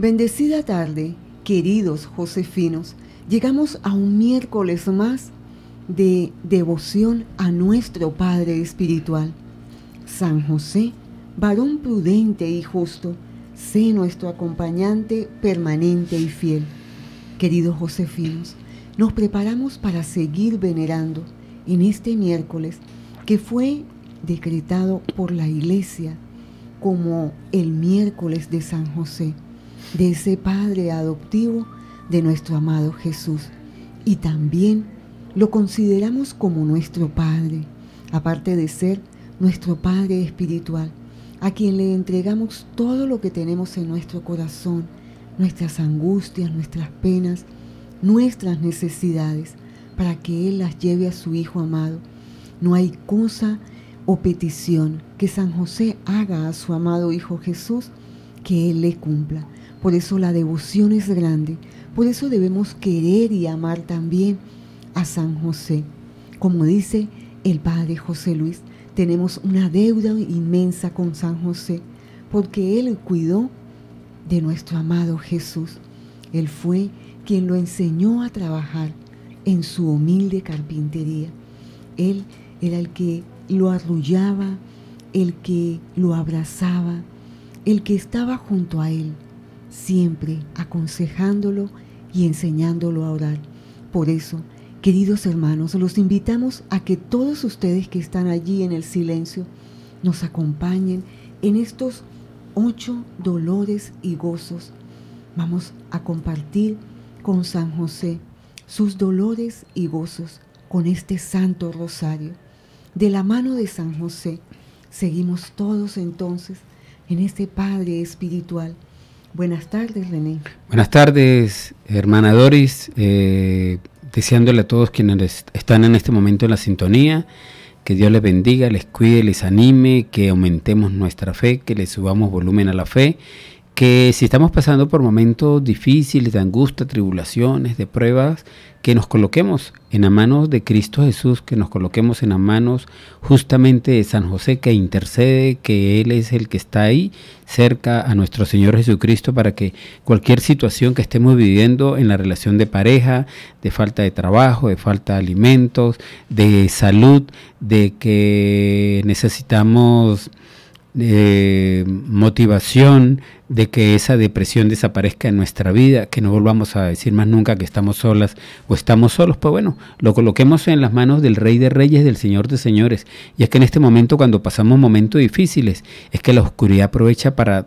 Bendecida tarde, queridos josefinos, llegamos a un miércoles más de devoción a nuestro Padre Espiritual. San José, varón prudente y justo, sé nuestro acompañante permanente y fiel. Queridos josefinos, nos preparamos para seguir venerando en este miércoles que fue decretado por la Iglesia como el miércoles de San José de ese Padre adoptivo de nuestro amado Jesús. Y también lo consideramos como nuestro Padre, aparte de ser nuestro Padre espiritual, a quien le entregamos todo lo que tenemos en nuestro corazón, nuestras angustias, nuestras penas, nuestras necesidades, para que Él las lleve a su Hijo amado. No hay cosa o petición que San José haga a su amado Hijo Jesús que Él le cumpla. Por eso la devoción es grande. Por eso debemos querer y amar también a San José. Como dice el Padre José Luis, tenemos una deuda inmensa con San José, porque Él cuidó de nuestro amado Jesús. Él fue quien lo enseñó a trabajar en su humilde carpintería. Él era el que lo arrullaba, el que lo abrazaba, el que estaba junto a Él siempre aconsejándolo y enseñándolo a orar. Por eso, queridos hermanos, los invitamos a que todos ustedes que están allí en el silencio nos acompañen en estos ocho dolores y gozos. Vamos a compartir con San José sus dolores y gozos con este santo rosario. De la mano de San José, seguimos todos entonces en este Padre Espiritual Buenas tardes, René. Buenas tardes, hermana Doris. Eh, deseándole a todos quienes están en este momento en la sintonía, que Dios les bendiga, les cuide, les anime, que aumentemos nuestra fe, que le subamos volumen a la fe que si estamos pasando por momentos difíciles, de angustia, tribulaciones, de pruebas, que nos coloquemos en las manos de Cristo Jesús, que nos coloquemos en las manos justamente de San José, que intercede, que Él es el que está ahí cerca a nuestro Señor Jesucristo para que cualquier situación que estemos viviendo en la relación de pareja, de falta de trabajo, de falta de alimentos, de salud, de que necesitamos eh, motivación, de que esa depresión desaparezca en nuestra vida, que no volvamos a decir más nunca que estamos solas o estamos solos, pues bueno, lo coloquemos en las manos del Rey de Reyes, del Señor de Señores. Y es que en este momento, cuando pasamos momentos difíciles, es que la oscuridad aprovecha para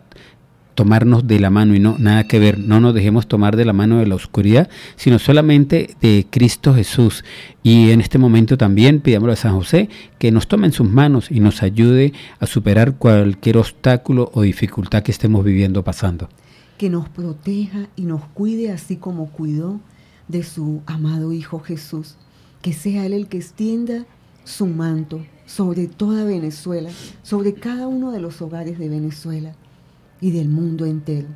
tomarnos de la mano y no nada que ver, no nos dejemos tomar de la mano de la oscuridad, sino solamente de Cristo Jesús. Y en este momento también pidámosle a San José que nos tome en sus manos y nos ayude a superar cualquier obstáculo o dificultad que estemos viviendo pasando. Que nos proteja y nos cuide así como cuidó de su amado Hijo Jesús. Que sea Él el que extienda su manto sobre toda Venezuela, sobre cada uno de los hogares de Venezuela y del mundo entero.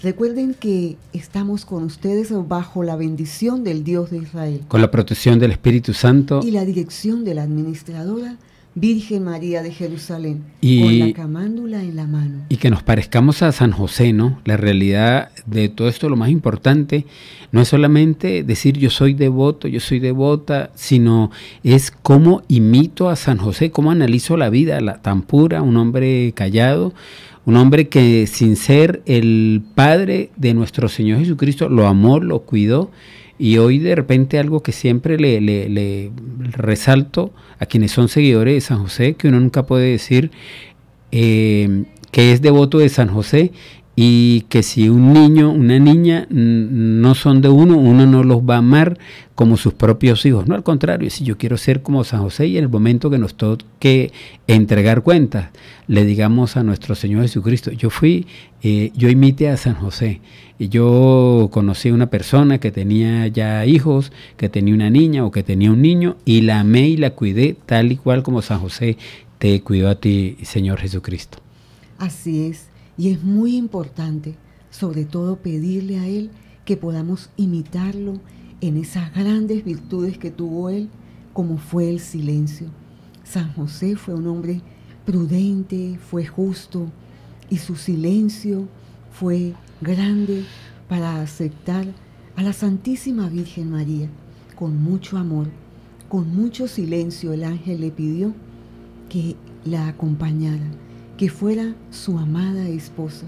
Recuerden que estamos con ustedes bajo la bendición del Dios de Israel. Con la protección del Espíritu Santo. Y la dirección de la administradora Virgen María de Jerusalén. Y, con la camándula en la mano. Y que nos parezcamos a San José, ¿no? La realidad de todo esto, lo más importante, no es solamente decir yo soy devoto, yo soy devota, sino es cómo imito a San José, cómo analizo la vida la, tan pura, un hombre callado, un hombre que sin ser el Padre de nuestro Señor Jesucristo lo amó, lo cuidó. Y hoy de repente algo que siempre le, resalto a quienes son seguidores de San José, que uno nunca puede decir eh, que es devoto de San José y que si un niño, una niña no son de uno, uno no los va a amar como sus propios hijos. No, al contrario, si yo quiero ser como San José y en el momento que nos toque entregar cuentas, le digamos a nuestro Señor Jesucristo, yo fui, eh, yo imité a San José. Y yo conocí a una persona que tenía ya hijos, que tenía una niña o que tenía un niño y la amé y la cuidé tal y cual como San José te cuidó a ti, Señor Jesucristo. Así es. Y es muy importante, sobre todo, pedirle a Él que podamos imitarlo en esas grandes virtudes que tuvo Él, como fue el silencio. San José fue un hombre prudente, fue justo, y su silencio fue grande para aceptar a la Santísima Virgen María con mucho amor, con mucho silencio. El ángel le pidió que la acompañara que fuera su amada esposa.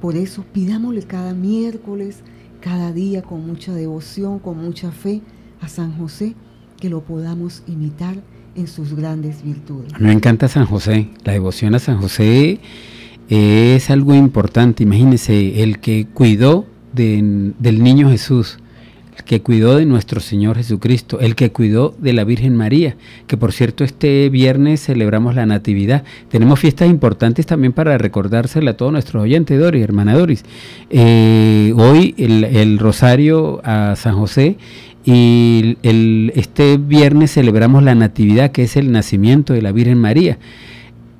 Por eso pidámosle cada miércoles, cada día con mucha devoción, con mucha fe a San José, que lo podamos imitar en sus grandes virtudes. Me encanta San José, la devoción a San José es algo importante. Imagínense, el que cuidó de, del niño Jesús, que cuidó de nuestro Señor Jesucristo, el que cuidó de la Virgen María, que por cierto este viernes celebramos la Natividad. Tenemos fiestas importantes también para recordársela a todos nuestros oyentes, Doris, hermana Doris. Eh, hoy el, Rosario a San José y este viernes celebramos la Natividad, que es el nacimiento de la Virgen María.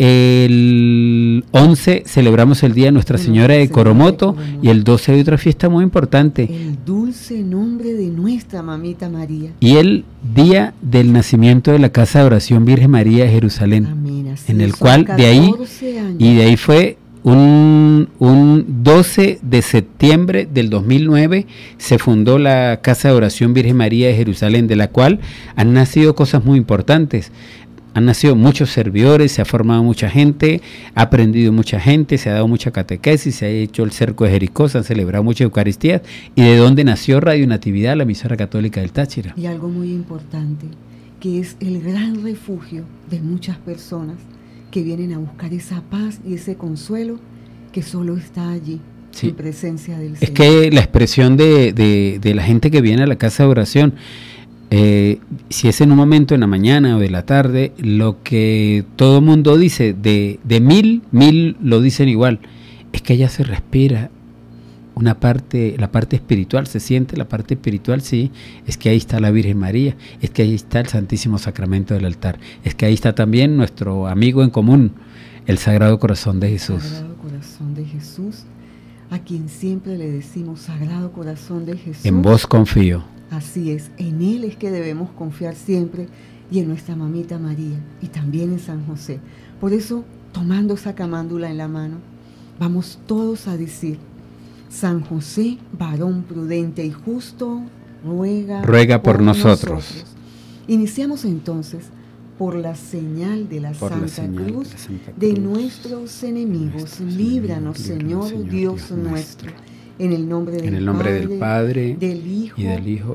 El 11 celebramos el Día de Nuestra Señora de Coromoto y el 12 hay otra fiesta muy importante. El dulce nombre de nuestra mamita María. Y el día del nacimiento de la Casa de Oración Virgen María de Jerusalén. en el cual de ahí y de ahí fue un, un 12 de septiembre del 2009 se fundó la Casa de Oración Virgen María de Jerusalén, de la cual han nacido cosas muy importantes han nacido muchos servidores, se ha formado mucha gente, ha aprendido mucha gente, se ha dado mucha catequesis, se ha hecho el cerco de Jericó, se han celebrado muchas Eucaristías. ¿Y de dónde nació Radio Natividad, la emisora católica del Táchira? Y algo muy importante, que es el gran refugio de muchas personas que vienen a buscar esa paz y ese consuelo que solo está allí, en presencia del Señor. Es que la expresión de la gente que viene a la casa de oración eh, si es en un momento en la mañana o de la tarde, lo que todo mundo dice, de, de mil, mil lo dicen igual, es que allá se respira una parte, la parte espiritual, se siente la parte espiritual, sí, es que ahí está la Virgen María, es que ahí está el Santísimo Sacramento del altar, es que ahí está también nuestro amigo en común, el Sagrado Corazón de Jesús. Sagrado Corazón de Jesús, a quien siempre le decimos Sagrado Corazón de Jesús. En vos confío. Así es, en Él es que debemos confiar siempre y en nuestra mamita María y también en San José. Por eso, tomando esa camándula en la mano, vamos todos a decir, San José, varón prudente y justo, ruega, por, nosotros. Iniciamos entonces por la señal de la, Santa, Cruz, de, nuestros enemigos. líbranos, Señor, Dios, nuestro en el nombre del, Padre, del, Hijo,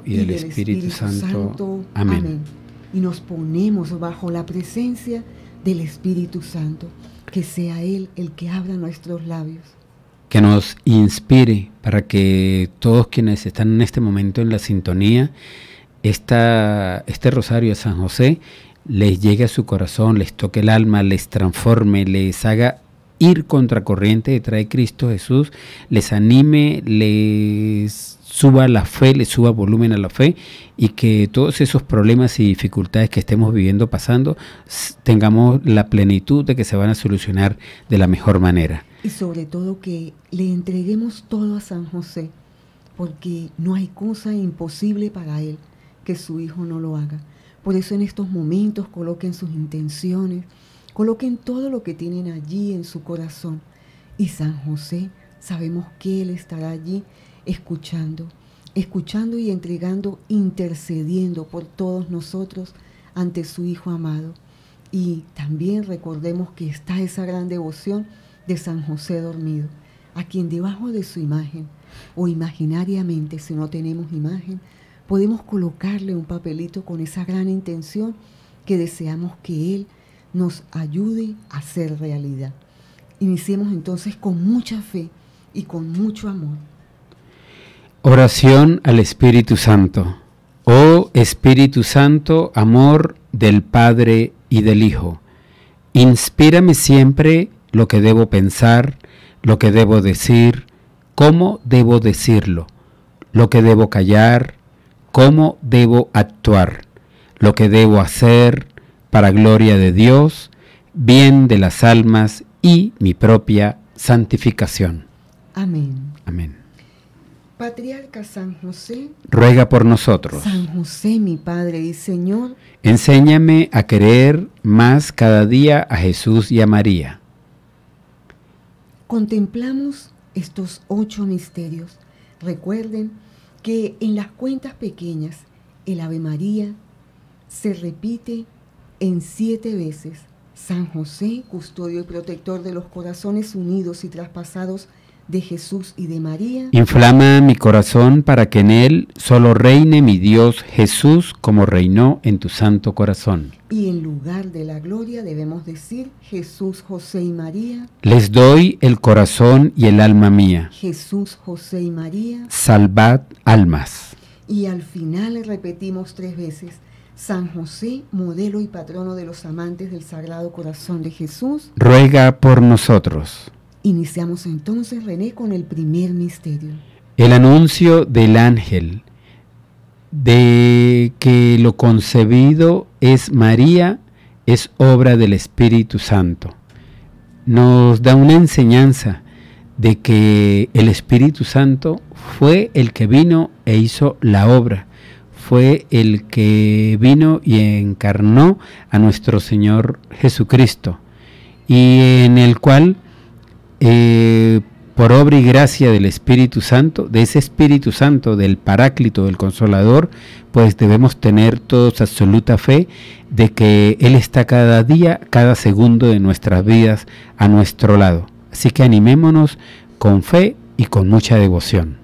y del, Espíritu, Santo. Amén. Y nos ponemos bajo la presencia del Espíritu Santo. Que sea Él el que abra nuestros labios. Que nos inspire para que todos quienes están en este momento en la sintonía, este rosario de San José les llegue a su corazón, les toque el alma, les transforme, les haga ir contracorriente de trae Cristo Jesús, les anime, les suba la fe, les suba volumen a la fe y que todos esos problemas y dificultades que estemos viviendo, pasando, tengamos la plenitud de que se van a solucionar de la mejor manera. Y sobre todo que le entreguemos todo a San José, porque no hay cosa imposible para él que su hijo no lo haga. Por eso en estos momentos coloquen sus intenciones, Coloquen todo lo que tienen allí en su corazón. Y San José, sabemos que Él estará allí escuchando, escuchando y entregando, intercediendo por todos nosotros ante su Hijo amado. Y también recordemos que está esa gran devoción de San José dormido, a quien debajo de su imagen, o imaginariamente si no tenemos imagen, podemos colocarle un papelito con esa gran intención que deseamos que Él nos ayude a ser realidad. Iniciemos entonces con mucha fe y con mucho amor. Oración al Espíritu Santo. Oh Espíritu Santo, amor del Padre y del Hijo, inspírame siempre lo que debo pensar, lo que debo decir, cómo debo decirlo, lo que debo callar, cómo debo actuar, lo que debo hacer, para gloria de Dios, bien de las almas y mi propia santificación. Amén. Amén. Patriarca San José, ruega por nosotros. San José, mi Padre y Señor, enséñame a querer más cada día a Jesús y a María. Contemplamos estos ocho misterios. Recuerden que en las cuentas pequeñas el Ave María se repite en siete veces San José, custodio y protector de los corazones unidos y traspasados de Jesús y de María. Inflama mi corazón para que en él solo reine mi Dios Jesús como reinó en tu santo corazón. Y en lugar de la gloria debemos decir Jesús, José y María. Les doy el corazón y el alma mía. Jesús, José y María. Salvad almas. Y al final repetimos tres veces. San José, modelo y patrono de los amantes del Sagrado Corazón de Jesús, ruega por nosotros. Iniciamos entonces, René, con el primer misterio. El anuncio del ángel de que lo concebido es María es obra del Espíritu Santo. Nos da una enseñanza de que el Espíritu Santo fue el que vino e hizo la obra fue el que vino y encarnó a nuestro Señor Jesucristo, y en el cual, eh, por obra y gracia del Espíritu Santo, de ese Espíritu Santo, del Paráclito, del Consolador, pues debemos tener todos absoluta fe de que Él está cada día, cada segundo de nuestras vidas a nuestro lado. Así que animémonos con fe y con mucha devoción.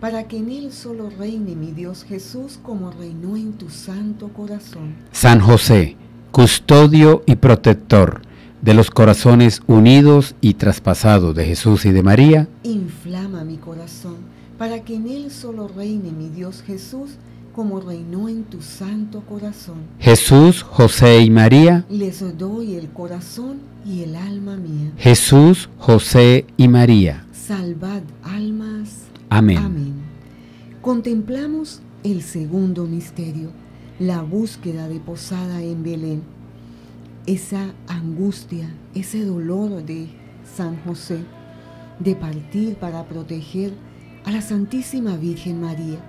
para que en él solo reine mi Dios Jesús como reinó en tu santo corazón. San José, custodio y protector de los corazones unidos y traspasados de Jesús y de María, inflama mi corazón para que en él solo reine mi Dios Jesús como reinó en tu santo corazón. Jesús, José y María, les doy el corazón y el alma mía. Jesús, José y María, salvad almas Amén. Contemplamos el segundo misterio, la búsqueda de posada en Belén. Esa angustia, ese dolor de San José de partir para proteger a la Santísima Virgen María,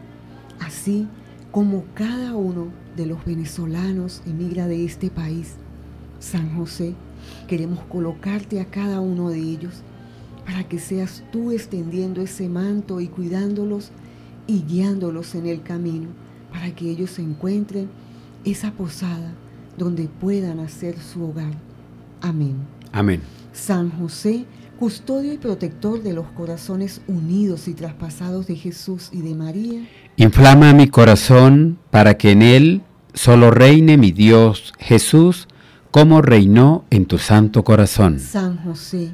así como cada uno de los venezolanos emigra de este país. San José, queremos colocarte a cada uno de ellos para que seas tú extendiendo ese manto y cuidándolos y guiándolos en el camino, para que ellos encuentren esa posada donde puedan hacer su hogar. Amén. Amén. San José, custodio y protector de los corazones unidos y traspasados de Jesús y de María. Inflama mi corazón para que en él solo reine mi Dios Jesús, como reinó en tu santo corazón. San José,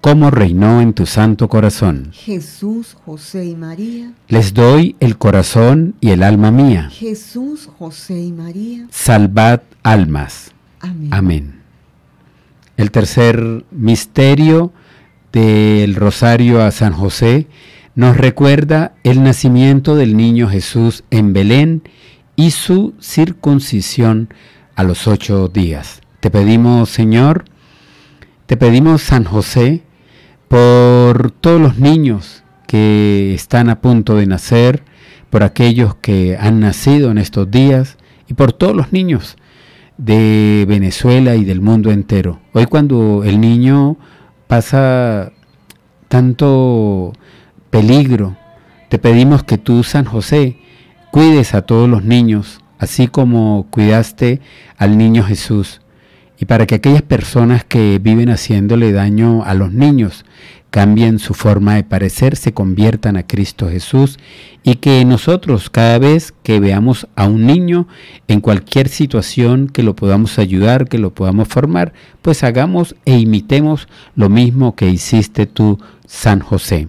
Cómo reinó en tu santo corazón. Jesús, José y María. Les doy el corazón y el alma mía. Jesús, José y María. Salvad almas. Amén. Amén. El tercer misterio del rosario a San José nos recuerda el nacimiento del niño Jesús en Belén y su circuncisión a los ocho días. Te pedimos, Señor, te pedimos, San José, por todos los niños que están a punto de nacer, por aquellos que han nacido en estos días y por todos los niños de Venezuela y del mundo entero. Hoy cuando el niño pasa tanto peligro, te pedimos que tú, San José, cuides a todos los niños, así como cuidaste al niño Jesús y para que aquellas personas que viven haciéndole daño a los niños cambien su forma de parecer, se conviertan a Cristo Jesús y que nosotros cada vez que veamos a un niño en cualquier situación que lo podamos ayudar, que lo podamos formar, pues hagamos e imitemos lo mismo que hiciste tú, San José.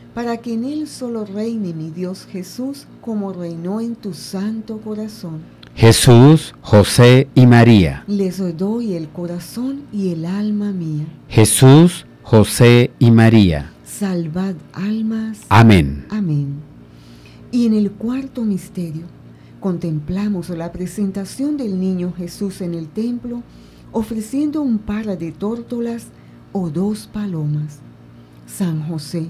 para que en él solo reine mi Dios Jesús como reinó en tu santo corazón. Jesús, José y María. Les doy el corazón y el alma mía. Jesús, José y María. Salvad almas. Amén. Amén. Y en el cuarto misterio contemplamos la presentación del niño Jesús en el templo ofreciendo un par de tórtolas o dos palomas. San José,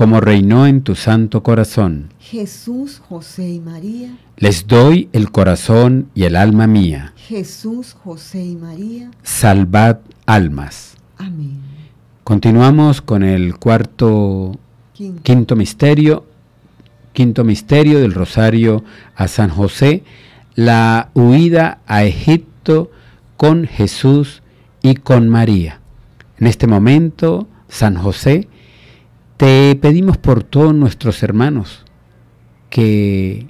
como reinó en tu santo corazón. Jesús, José y María. Les doy el corazón y el alma mía. Jesús, José y María. Salvad almas. Amén. Continuamos con el cuarto, quinto, misterio, quinto misterio del rosario a San José, la huida a Egipto con Jesús y con María. En este momento, San José te pedimos por todos nuestros hermanos que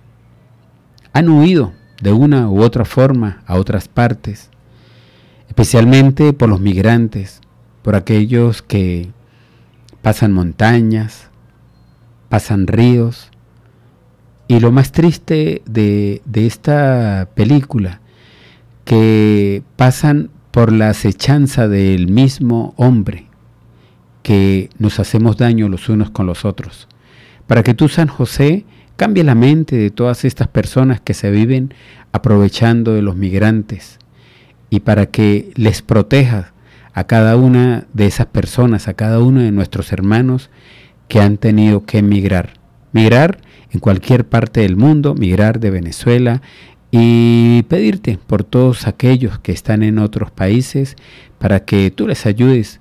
han huido de una u otra forma a otras partes, especialmente por los migrantes, por aquellos que pasan montañas, pasan ríos. Y lo más triste de, esta película, que pasan por la acechanza del mismo hombre, que nos hacemos daño los unos con los otros. Para que tú, San José, cambie la mente de todas estas personas que se viven aprovechando de los migrantes y para que les proteja a cada una de esas personas, a cada uno de nuestros hermanos que han tenido que emigrar Migrar en cualquier parte del mundo, migrar de Venezuela y pedirte por todos aquellos que están en otros países para que tú les ayudes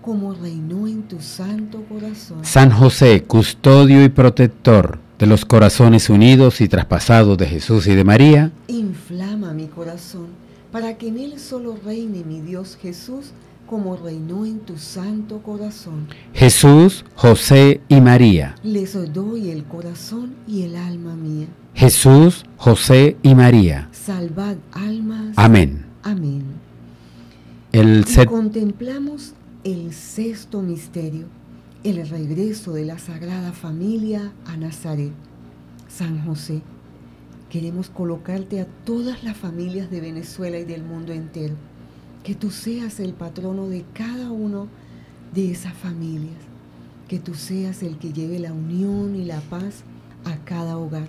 como reinó en tu santo corazón. San José, custodio y protector de los corazones unidos y traspasados de Jesús y de María, inflama mi corazón para que en él solo reine mi Dios Jesús como reinó en tu santo corazón. Jesús, José y María. Les doy el corazón y el alma mía. Jesús, José y María. Salvad almas. Amén. Amén. El y contemplamos el sexto misterio, el regreso de la Sagrada Familia a Nazaret. San José, queremos colocarte a todas las familias de Venezuela y del mundo entero, que tú seas el patrono de cada uno de esas familias, que tú seas el que lleve la unión y la paz a cada hogar,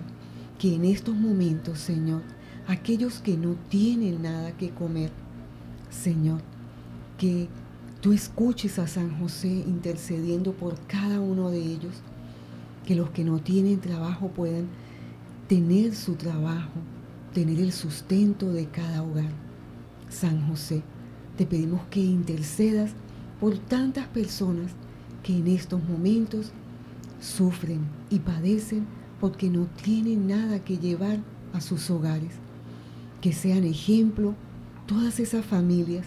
que en estos momentos, Señor, aquellos que no tienen nada que comer, Señor, que tú escuches a San José intercediendo por cada uno de ellos, que los que no tienen trabajo puedan tener su trabajo, tener el sustento de cada hogar. San José, te pedimos que intercedas por tantas personas que en estos momentos sufren y padecen porque no tienen nada que llevar a sus hogares. Que sean ejemplo todas esas familias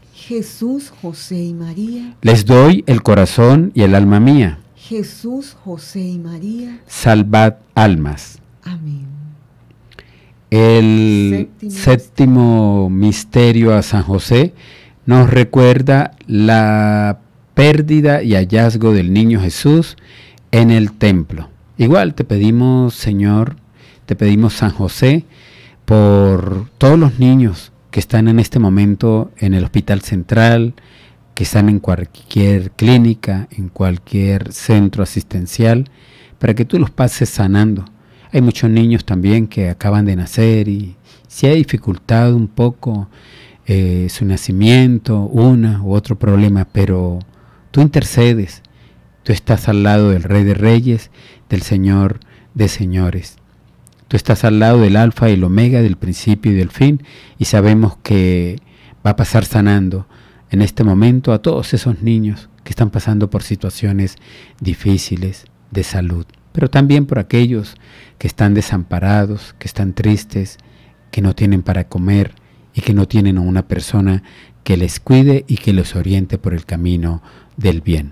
Jesús, José y María. Les doy el corazón y el alma mía. Jesús, José y María. Salvad almas. Amén. El séptimo, misterio a San José nos recuerda la pérdida y hallazgo del niño Jesús en el templo. Igual te pedimos, Señor, te pedimos San José, por todos los niños que están en este momento en el hospital central, que están en cualquier clínica, en cualquier centro asistencial, para que tú los pases sanando. Hay muchos niños también que acaban de nacer y se ha dificultado un poco eh, su nacimiento, una u otro problema, pero tú intercedes, tú estás al lado del Rey de Reyes, del Señor de Señores. Tú estás al lado del alfa y el omega, del principio y del fin, y sabemos que va a pasar sanando en este momento a todos esos niños que están pasando por situaciones difíciles de salud, pero también por aquellos que están desamparados, que están tristes, que no tienen para comer y que no tienen a una persona que les cuide y que los oriente por el camino del bien.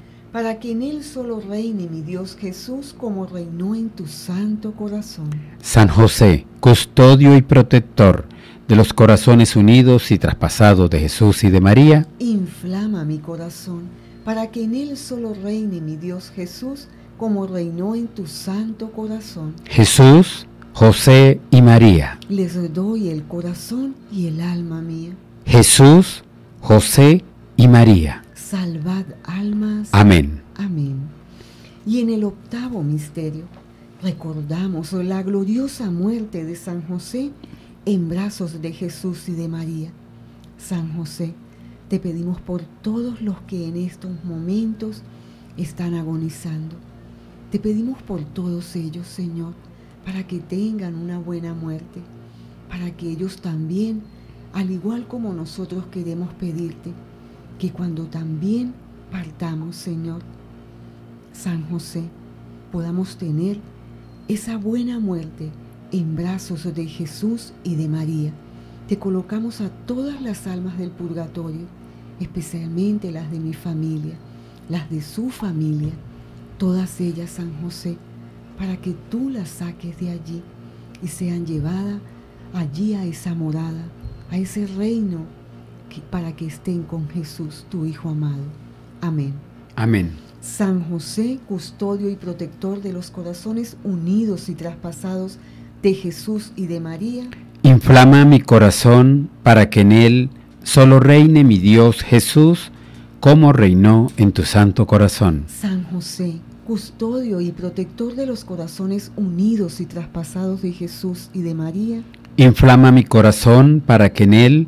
para que en él solo reine mi Dios Jesús como reinó en tu santo corazón. San José, custodio y protector de los corazones unidos y traspasados de Jesús y de María, inflama mi corazón para que en él solo reine mi Dios Jesús como reinó en tu santo corazón. Jesús, José y María, les doy el corazón y el alma mía. Jesús, José y María salvad almas. Amén. Amén. Y en el octavo misterio recordamos la gloriosa muerte de San José en brazos de Jesús y de María. San José, te pedimos por todos los que en estos momentos están agonizando. Te pedimos por todos ellos, Señor, para que tengan una buena muerte, para que ellos también, al igual como nosotros queremos pedirte, que cuando también partamos, Señor, San José, podamos tener esa buena muerte en brazos de Jesús y de María. Te colocamos a todas las almas del purgatorio, especialmente las de mi familia, las de su familia, todas ellas, San José, para que tú las saques de allí y sean llevadas allí a esa morada, a ese reino para que estén con Jesús, tu Hijo amado. Amén. Amén. San José, custodio y protector de los corazones unidos y traspasados de Jesús y de María. Inflama mi corazón para que en él solo reine mi Dios Jesús, como reinó en tu santo corazón. San José, custodio y protector de los corazones unidos y traspasados de Jesús y de María. Inflama mi corazón para que en él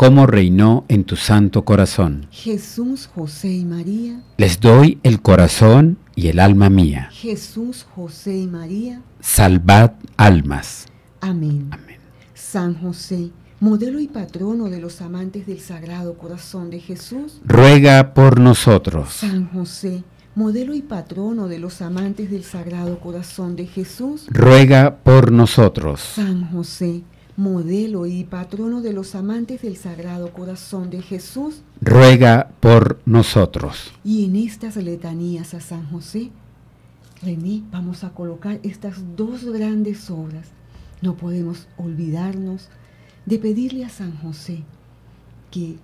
cómo reinó en tu santo corazón. Jesús, José y María. Les doy el corazón y el alma mía. Jesús, José y María. Salvad almas. Amén. San José, modelo y patrono de los amantes del Sagrado Corazón de Jesús. Ruega por nosotros. San José modelo y patrono de los amantes del Sagrado Corazón de Jesús, ruega por nosotros. San José, modelo y patrono de los amantes del Sagrado Corazón de Jesús, ruega por nosotros. Y en estas letanías a San José, René, vamos a colocar estas dos grandes obras. No podemos olvidarnos de pedirle a San José que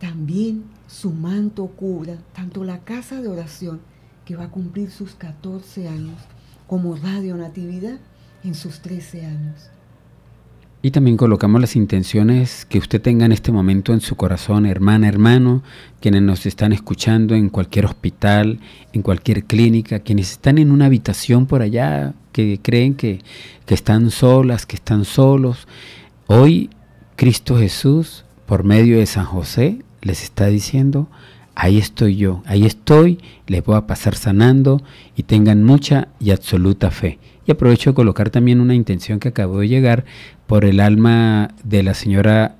también su manto cubra tanto la casa de oración, que va a cumplir sus 14 años, como Radio Natividad en sus 13 años y también colocamos las intenciones que usted tenga en este momento en su corazón, hermana, hermano, quienes nos están escuchando en cualquier hospital, en cualquier clínica, quienes están en una habitación por allá, que creen que, están solas, que están solos. Hoy Cristo Jesús, por medio de San José, les está diciendo, ahí estoy yo, ahí estoy, les voy a pasar sanando y tengan mucha y absoluta fe. Y aprovecho de colocar también una intención que acabó de llegar por el alma de la señora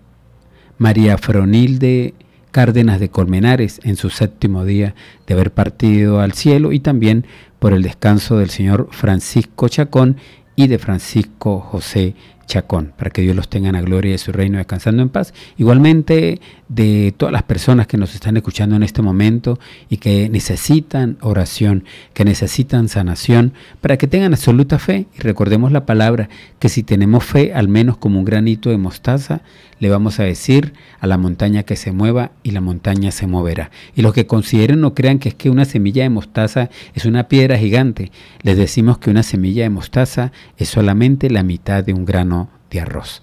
María Fronilde Cárdenas de Colmenares en su séptimo día de haber partido al cielo y también por el descanso del señor Francisco Chacón y de Francisco José Chacón, para que Dios los tenga en la gloria de su reino descansando en paz. Igualmente de todas las personas que nos están escuchando en este momento y que necesitan oración, que necesitan sanación, para que tengan absoluta fe y recordemos la palabra que si tenemos fe al menos como un granito de mostaza, le vamos a decir a la montaña que se mueva y la montaña se moverá. Y los que consideren o crean que es que una semilla de mostaza es una piedra gigante, les decimos que una semilla de mostaza es solamente la mitad de un grano de arroz.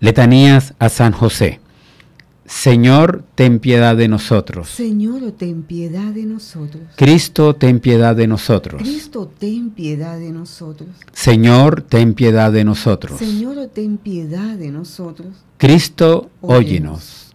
Letanías a San José. Señor, ten piedad de nosotros. Señor, ten piedad de nosotros. Cristo, ten piedad de nosotros. Cristo, ten piedad de nosotros. Señor, ten piedad de nosotros. Señor, ten piedad de nosotros. Cristo, óyenos.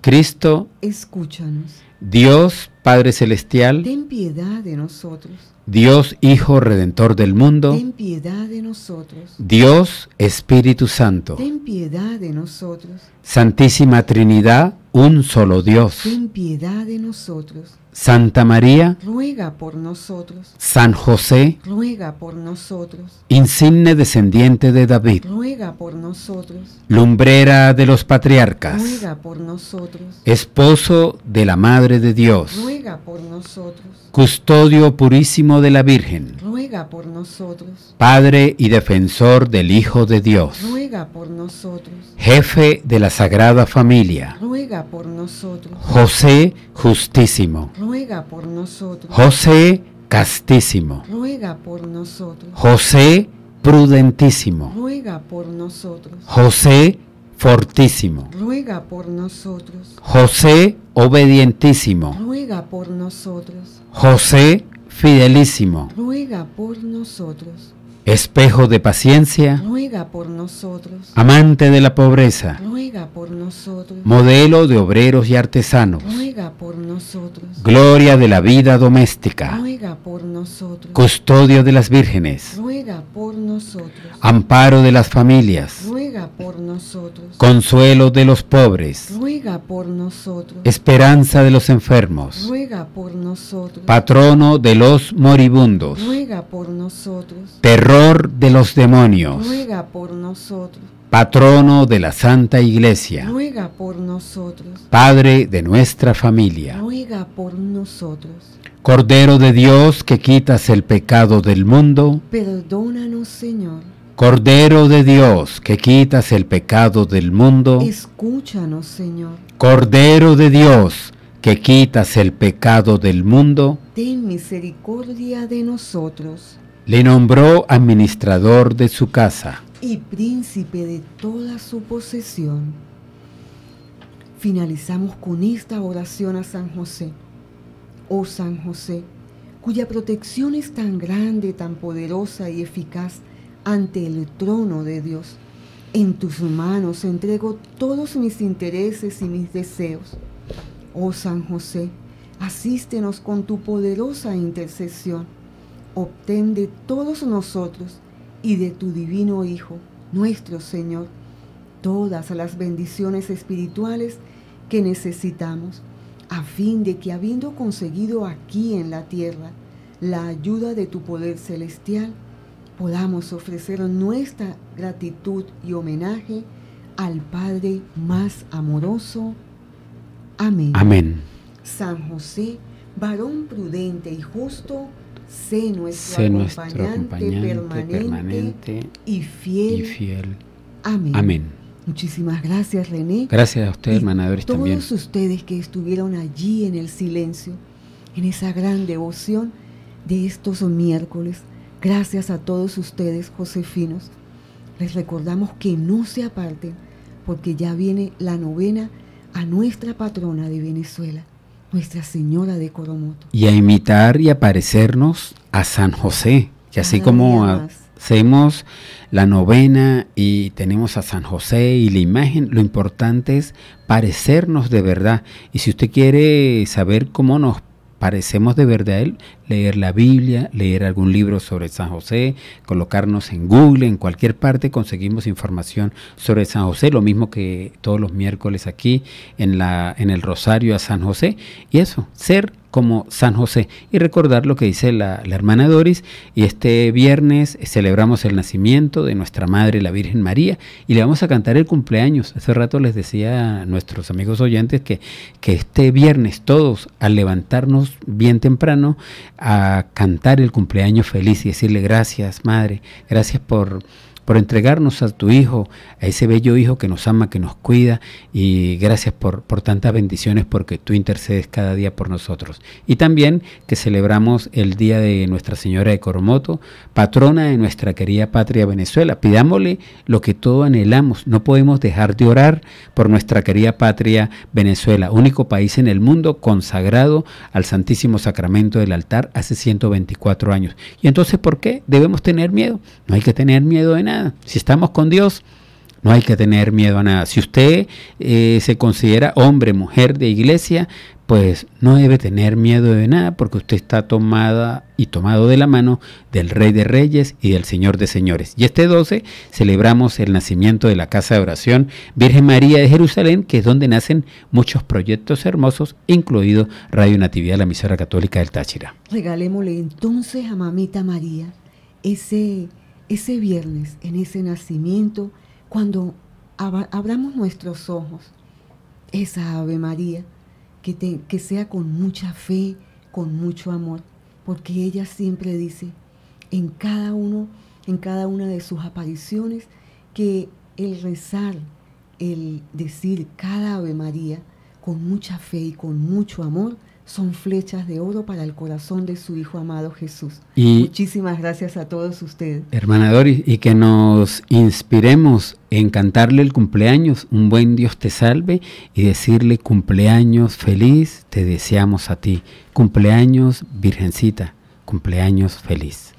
Cristo, escúchanos. Dios Padre Celestial, ten piedad de nosotros. Dios Hijo Redentor del mundo, ten piedad de nosotros. Dios Espíritu Santo, ten piedad de nosotros. Santísima Trinidad, un solo Dios, ten piedad de nosotros. Santa María, ruega por nosotros. San José, ruega por nosotros. Insigne descendiente de David, ruega por nosotros. Lumbrera de los patriarcas, ruega por nosotros. Esposo de la Madre de Dios, ruega por nosotros. Custodio purísimo de la Virgen, ruega por nosotros. Padre y defensor del Hijo de Dios, ruega por nosotros. Jefe de la Sagrada Familia, ruega por nosotros. José justísimo, ruega por nosotros. José castísimo, ruega por nosotros. José prudentísimo, ruega por nosotros. José fortísimo, ruega por nosotros. José obedientísimo, ruega por nosotros. José fidelísimo, ruega por nosotros espejo de paciencia, por nosotros. Amante de la pobreza, por nosotros. Modelo de obreros y artesanos, por nosotros. Gloria de la vida doméstica, ruega por nosotros. Custodio de las vírgenes, por nosotros. Amparo de las familias, por nosotros. Consuelo de los pobres, por nosotros. Esperanza de los enfermos, por nosotros. Patrono de los moribundos, ruega por nosotros. Terror de los demonios. por nosotros. Patrono de la Santa Iglesia. Ruega por nosotros. Padre de nuestra familia. Ruega por nosotros. Cordero de Dios que quitas el pecado del mundo. Perdónanos, Señor. Cordero de Dios, que quitas el pecado del mundo. Escúchanos, Señor. Cordero de Dios, que quitas el pecado del mundo. Ten misericordia de nosotros. Le nombró administrador de su casa. Y príncipe de toda su posesión. Finalizamos con esta oración a San José. Oh San José, cuya protección es tan grande, tan poderosa y eficaz ante el trono de Dios. En tus manos entrego todos mis intereses y mis deseos. Oh San José, asístenos con tu poderosa intercesión obtén de todos nosotros y de tu divino Hijo, nuestro Señor, todas las bendiciones espirituales que necesitamos, a fin de que habiendo conseguido aquí en la tierra la ayuda de tu poder celestial, podamos ofrecer nuestra gratitud y homenaje al Padre más amoroso. Amén. Amén. San José, varón prudente y justo, Sé nuestro, sé acompañante, permanente, y fiel. Amén. Muchísimas gracias, René. Gracias a usted, hermanadores, también. Todos ustedes que estuvieron allí en el silencio, en esa gran devoción de estos miércoles. Gracias a todos ustedes, Josefinos. Les recordamos que no se aparten, porque ya viene la novena a nuestra patrona de Venezuela. Nuestra Señora de Coromoto. Y a imitar y a parecernos a San José, que así como hacemos la novena y tenemos a San José y la imagen, lo importante es parecernos de verdad. Y si usted quiere saber cómo nos parecemos de verdad leer la Biblia, leer algún libro sobre San José, colocarnos en Google, en cualquier parte conseguimos información sobre San José, lo mismo que todos los miércoles aquí en, la, en el Rosario a San José. Y eso, ser como San José. Y recordar lo que dice la, hermana Doris, y este viernes celebramos el nacimiento de nuestra Madre, la Virgen María, y le vamos a cantar el cumpleaños. Hace rato les decía a nuestros amigos oyentes que, que este viernes todos, al levantarnos bien temprano, a cantar el cumpleaños feliz y decirle gracias, Madre, gracias por por entregarnos a tu Hijo, a ese bello Hijo que nos ama, que nos cuida, y gracias por, por tantas bendiciones porque tú intercedes cada día por nosotros. Y también que celebramos el Día de Nuestra Señora de Coromoto, patrona de nuestra querida patria Venezuela. Pidámosle lo que todo anhelamos, no podemos dejar de orar por nuestra querida patria Venezuela, único país en el mundo consagrado al Santísimo Sacramento del altar hace 124 años. Y entonces, ¿por qué debemos tener miedo? No hay que tener miedo de nada si estamos con Dios, no hay que tener miedo a nada. Si usted eh, se considera hombre, mujer de iglesia, pues no debe tener miedo de nada porque usted está tomada y tomado de la mano del Rey de Reyes y del Señor de Señores. Y este 12 celebramos el nacimiento de la Casa de Oración Virgen María de Jerusalén, que es donde nacen muchos proyectos hermosos, incluido Radio Natividad, la emisora católica del Táchira. Regalémosle entonces a Mamita María ese ese viernes, en ese nacimiento, cuando abramos nuestros ojos, esa Ave María, que, que sea con mucha fe, con mucho amor, porque ella siempre dice en cada uno, en cada una de sus apariciones, que el rezar, el decir cada Ave María con mucha fe y con mucho amor, son flechas de oro para el corazón de su Hijo amado Jesús. Muchísimas gracias a todos ustedes. Hermana Doris, y que nos inspiremos en cantarle el cumpleaños, un buen Dios te salve, y decirle cumpleaños feliz, te deseamos a ti. Cumpleaños, Virgencita, cumpleaños feliz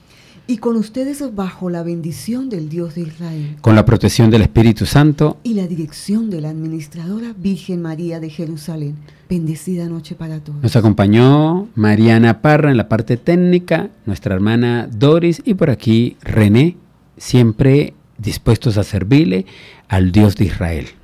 y con ustedes bajo la bendición del Dios de Israel. Con la protección del Espíritu Santo. Y la dirección de la administradora Virgen María de Jerusalén. Bendecida noche para todos. Nos acompañó Mariana Parra en la parte técnica, nuestra hermana Doris y por aquí René, siempre dispuestos a servirle al Dios de Israel.